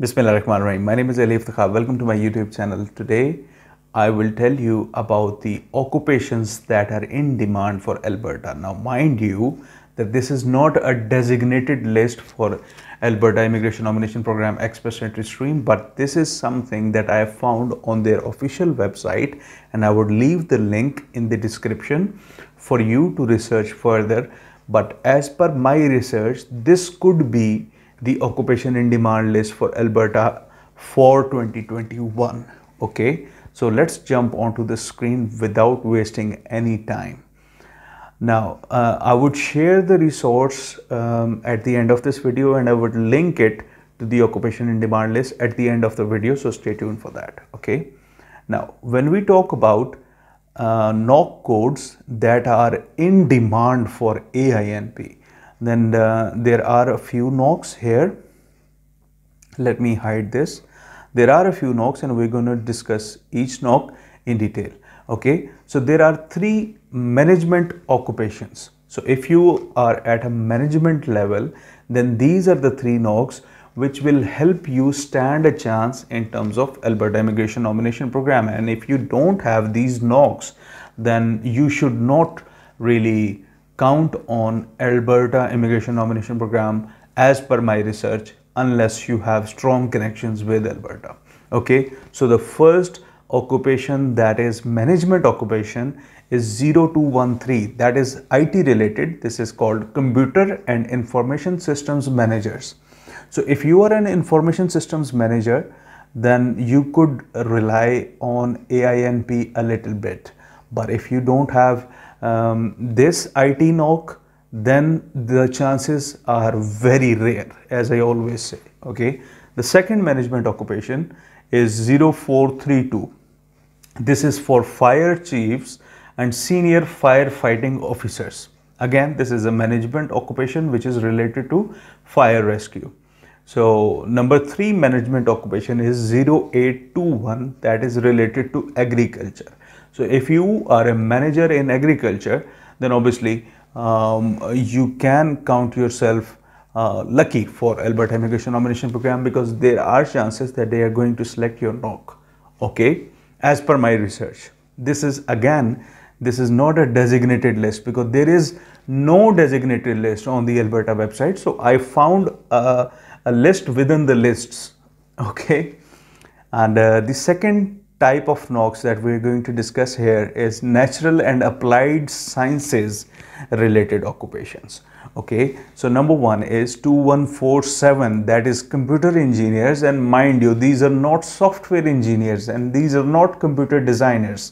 Bismillah ar-Rahman ar-Rahim. My name is Ali Iftikhar. Welcome to my YouTube channel. Today, I will tell you about the occupations that are in demand for Alberta. Now, mind you, that this is not a designated list for Alberta Immigration Nomination Program Express Entry Stream, but this is something that I have found on their official website, and I would leave the link in the description for you to research further. But as per my research, this could be the occupation in demand list for Alberta for 2021. Okay, so let's jump onto the screen without wasting any time. Now, uh, I would share the resource um, at the end of this video and I would link it to the occupation in demand list at the end of the video. So stay tuned for that. Okay. Now, when we talk about uh, knock codes that are in demand for AINP, then uh, there are a few knocks here let me hide this there are a few knocks and we're going to discuss each knock in detail okay so there are three management occupations so if you are at a management level then these are the three knocks which will help you stand a chance in terms of Alberta Immigration Nomination Program. And if you don't have these knocks, then you should not really count on Alberta Immigration Nomination Program as per my research unless you have strong connections with Alberta. Okay, so the first occupation that is management occupation is 0213 that is IT related. This is called computer and information systems managers. So if you are an information systems manager, then you could rely on AINP a little bit. But if you don't have um, this IT knock, then the chances are very rare, as I always say. Okay. The second management occupation is 0432. This is for fire chiefs and senior firefighting officers. Again, this is a management occupation which is related to fire rescue. So number three management occupation is 0821 that is related to agriculture. So if you are a manager in agriculture, then obviously um, you can count yourself uh, lucky for Alberta Immigration Nomination Program because there are chances that they are going to select your knock. Okay, as per my research, this is again, this is not a designated list because there is no designated list on the Alberta website. So I found a, a list within the lists. Okay, and uh, the second type of knocks that we're going to discuss here is natural and applied sciences related occupations okay so number one is 2147 that is computer engineers and mind you these are not software engineers and these are not computer designers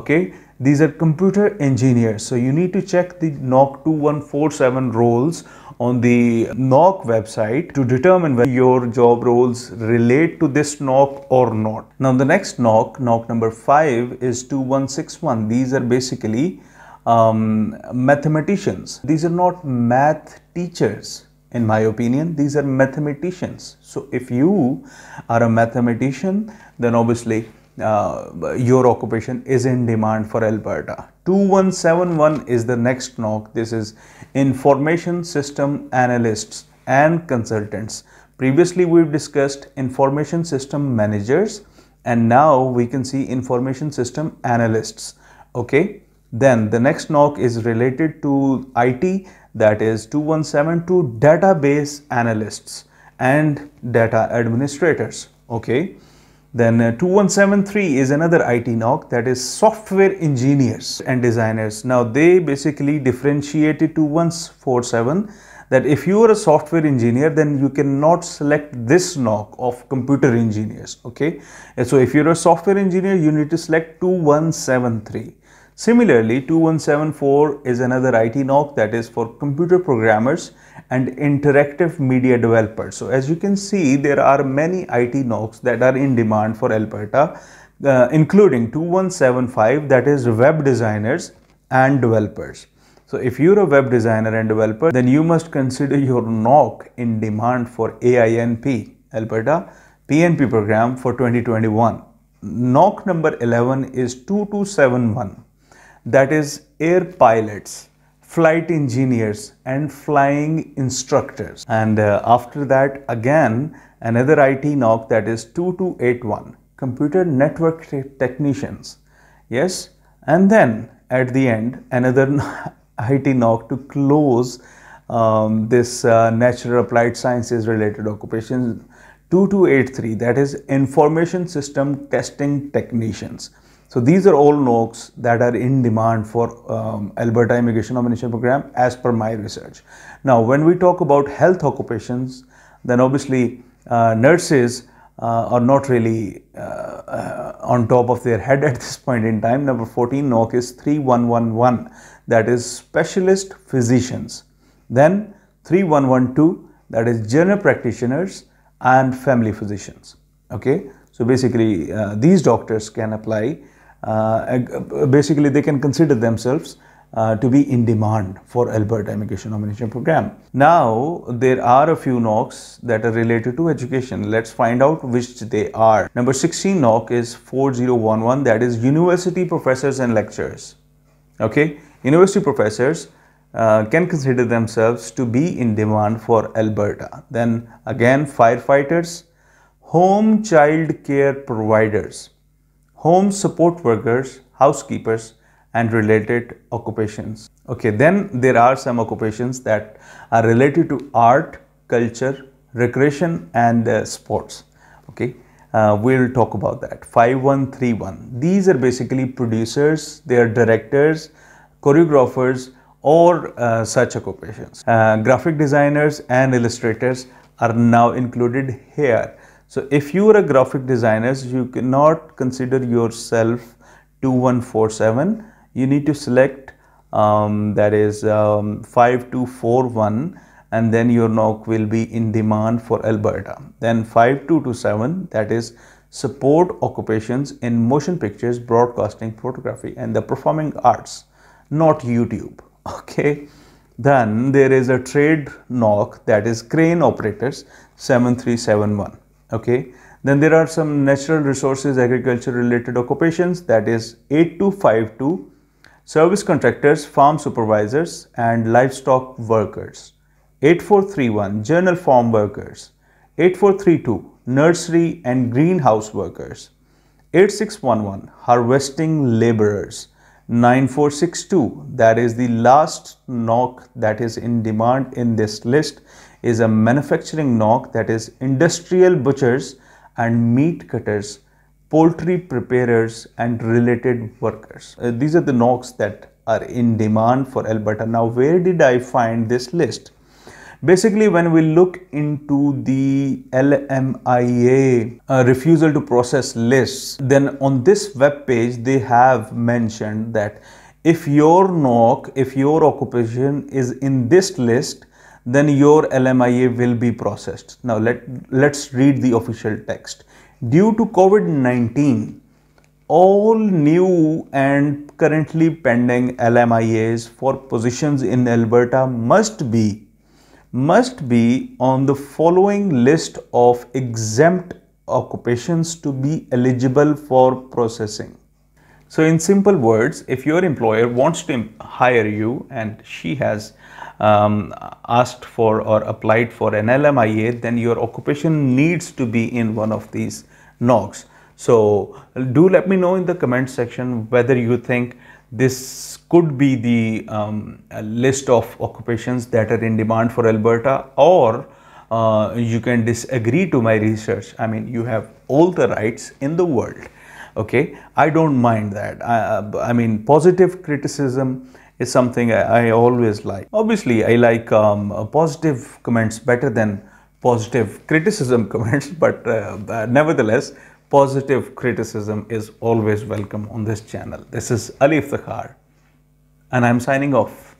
okay these are computer engineers so you need to check the NOC 2147 roles on the NOC website to determine whether your job roles relate to this NOC or not. Now the next NOC, NOC number 5 is 2161. These are basically um, mathematicians. These are not math teachers in my opinion these are mathematicians so if you are a mathematician then obviously uh, your occupation is in demand for Alberta. 2171 is the next knock. This is information system analysts and consultants. Previously, we've discussed information system managers and now we can see information system analysts. Okay, then the next knock is related to IT that is 2172 database analysts and data administrators. Okay. Then uh, 2173 is another IT knock that is software engineers and designers. Now they basically differentiated 2147 that if you are a software engineer then you cannot select this knock of computer engineers. Okay. And so if you're a software engineer you need to select 2173. Similarly 2174 is another IT knock that is for computer programmers and interactive media developers. So as you can see, there are many IT NOCs that are in demand for Alberta, uh, including 2175 that is web designers and developers. So if you're a web designer and developer, then you must consider your NOC in demand for AINP, Alberta PNP program for 2021. NOC number 11 is 2271, that is air pilots flight engineers and flying instructors. And uh, after that, again, another IT knock that is 2281, computer network te technicians. Yes, and then at the end, another IT knock to close um, this uh, natural applied sciences related occupation 2283, that is information system testing technicians. So these are all NOCs that are in demand for um, Alberta Immigration Nomination Program as per my research. Now when we talk about health occupations, then obviously uh, nurses uh, are not really uh, uh on top of their head at this point in time. Number 14 NOC is 3111 that is specialist physicians. Then 3112 that is general practitioners and family physicians. Okay, so basically uh, these doctors can apply uh, uh, basically they can consider themselves uh, to be in demand for Alberta Immigration Nomination Program. Now, there are a few knocks that are related to education. Let's find out which they are. Number 16 knock is 4011, that is University Professors and Lecturers. Okay, University Professors uh, can consider themselves to be in demand for Alberta. Then again, firefighters, home child care providers home support workers, housekeepers, and related occupations. Okay, then there are some occupations that are related to art, culture, recreation, and uh, sports. Okay, uh, we'll talk about that. 5131. These are basically producers, they are directors, choreographers, or uh, such occupations. Uh, graphic designers and illustrators are now included here. So if you are a graphic designer, you cannot consider yourself 2147. You need to select um, that is um, 5241 and then your NOC will be in demand for Alberta. Then 5227 that is support occupations in motion pictures, broadcasting, photography and the performing arts, not YouTube. Okay. Then there is a trade NOC that is crane operators 7371 okay then there are some natural resources agriculture related occupations that is 8252 service contractors farm supervisors and livestock workers 8431 journal farm workers 8432 nursery and greenhouse workers 8611 harvesting laborers 9462 that is the last knock that is in demand in this list is a manufacturing knock that is industrial butchers and meat cutters, poultry preparers and related workers. Uh, these are the knocks that are in demand for Alberta. Now where did I find this list? Basically, when we look into the LMIA uh, refusal to process lists, then on this web page they have mentioned that if your knock, if your occupation is in this list, then your LMIA will be processed. Now let, let's read the official text. Due to COVID-19, all new and currently pending LMIAs for positions in Alberta must be must be on the following list of exempt occupations to be eligible for processing. So in simple words, if your employer wants to hire you and she has um, asked for or applied for an LMIA, then your occupation needs to be in one of these NOCs. So do let me know in the comment section whether you think this could be the um, list of occupations that are in demand for Alberta or uh, you can disagree to my research. I mean, you have all the rights in the world. Okay, I don't mind that. I, I mean, positive criticism is something I, I always like. Obviously, I like um, uh, positive comments better than positive criticism comments, but uh, uh, nevertheless, positive criticism is always welcome on this channel. This is Alif Thakhar, and I'm signing off.